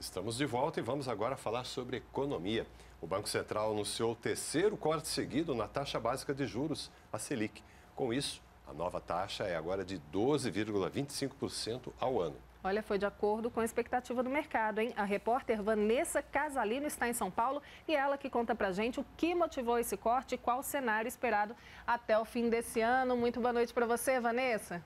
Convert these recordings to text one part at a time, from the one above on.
Estamos de volta e vamos agora falar sobre economia. O Banco Central anunciou o terceiro corte seguido na taxa básica de juros, a Selic. Com isso, a nova taxa é agora de 12,25% ao ano. Olha, foi de acordo com a expectativa do mercado, hein? A repórter Vanessa Casalino está em São Paulo e ela que conta pra gente o que motivou esse corte e qual o cenário esperado até o fim desse ano. Muito boa noite para você, Vanessa.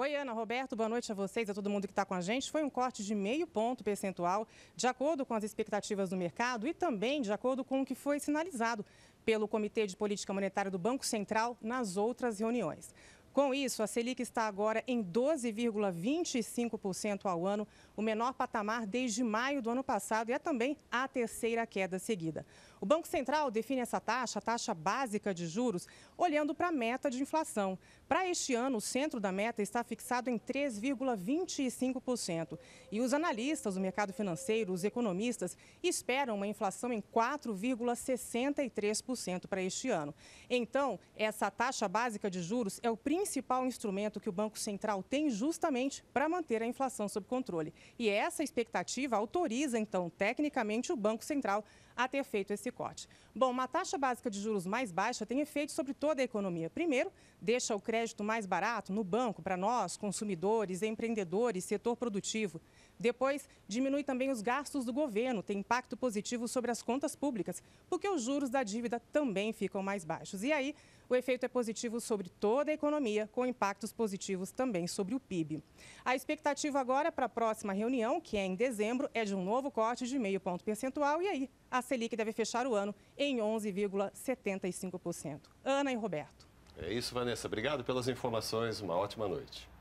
Oi, Ana, Roberto, boa noite a vocês, a todo mundo que está com a gente. Foi um corte de meio ponto percentual, de acordo com as expectativas do mercado e também de acordo com o que foi sinalizado pelo Comitê de Política Monetária do Banco Central nas outras reuniões. Com isso, a Selic está agora em 12,25% ao ano, o menor patamar desde maio do ano passado e é também a terceira queda seguida. O Banco Central define essa taxa, a taxa básica de juros, olhando para a meta de inflação. Para este ano, o centro da meta está fixado em 3,25%. E os analistas do mercado financeiro, os economistas, esperam uma inflação em 4,63% para este ano. Então, essa taxa básica de juros é o principal principal instrumento que o Banco Central tem justamente para manter a inflação sob controle. E essa expectativa autoriza, então, tecnicamente, o Banco Central a ter feito esse corte. Bom, uma taxa básica de juros mais baixa tem efeito sobre toda a economia. Primeiro, deixa o crédito mais barato no banco para nós, consumidores, empreendedores, setor produtivo. Depois, diminui também os gastos do governo, tem impacto positivo sobre as contas públicas, porque os juros da dívida também ficam mais baixos. E aí, o efeito é positivo sobre toda a economia com impactos positivos também sobre o PIB. A expectativa agora para a próxima reunião, que é em dezembro, é de um novo corte de meio ponto percentual e aí a Selic deve fechar o ano em 11,75%. Ana e Roberto. É isso, Vanessa. Obrigado pelas informações. Uma ótima noite.